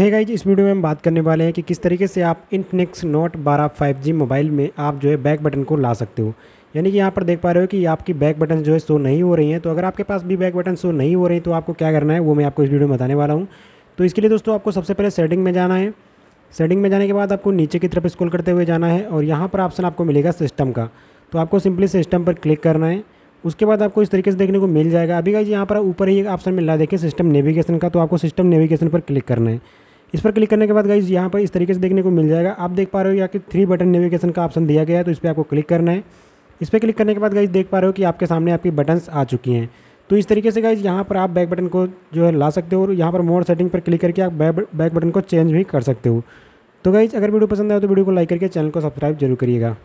है जी इस वीडियो में हम बात करने वाले हैं कि किस तरीके से आप इनफिनिक्स नोट 12 5G मोबाइल में आप जो है बैक बटन को ला सकते हो यानी कि यहाँ पर देख पा रहे हो कि आपकी बैक बटन जो है शो नहीं हो रही हैं तो अगर आपके पास भी बैक बटन शो नहीं हो रही तो आपको क्या करना है वो मैं आपको इस वीडियो में बताने वाला हूँ तो इसके लिए दोस्तों आपको सबसे पहले सेटिंग में जाना है सेटिंग में जाने के बाद आपको नीचे की तरफ स्कूल करते हुए जाना है और यहाँ पर ऑप्शन आपको मिलेगा सिस्टम का तो आपको सिंपली सिस्टम पर क्लिक करना है उसके बाद आपको इस तरीके से देखने को मिल जाएगा अभी का यहाँ पर ऊपर ही एक ऑप्शन मिल रहा है देखिए सिस्टम नेविगेशन का तो आपको सिस्टम नेविगेशन पर क्लिक करना है इस पर क्लिक करने के बाद गाइज यहाँ पर इस तरीके से देखने को मिल जाएगा आप देख पा रहे हो यहाँ कि थ्री बटन नेविगेशन का ऑप्शन दिया गया है तो इस पर आपको क्लिक करना है इस पर क्लिक करने के बाद गाइज देख पा रहे हो कि आपके सामने आपकी बटन्स आ चुकी हैं तो इस तरीके से गाइज यहाँ पर आप बैक बटन को जो है ला सकते हो और यहाँ पर मोड सेटिंग पर क्लिक करके आप बैक बटन को चेंज भी कर सकते हो तो गाइज अगर वीडियो पसंद आए तो वीडियो को लाइक करके चैनल को सब्सक्राइब जरूर करिएगा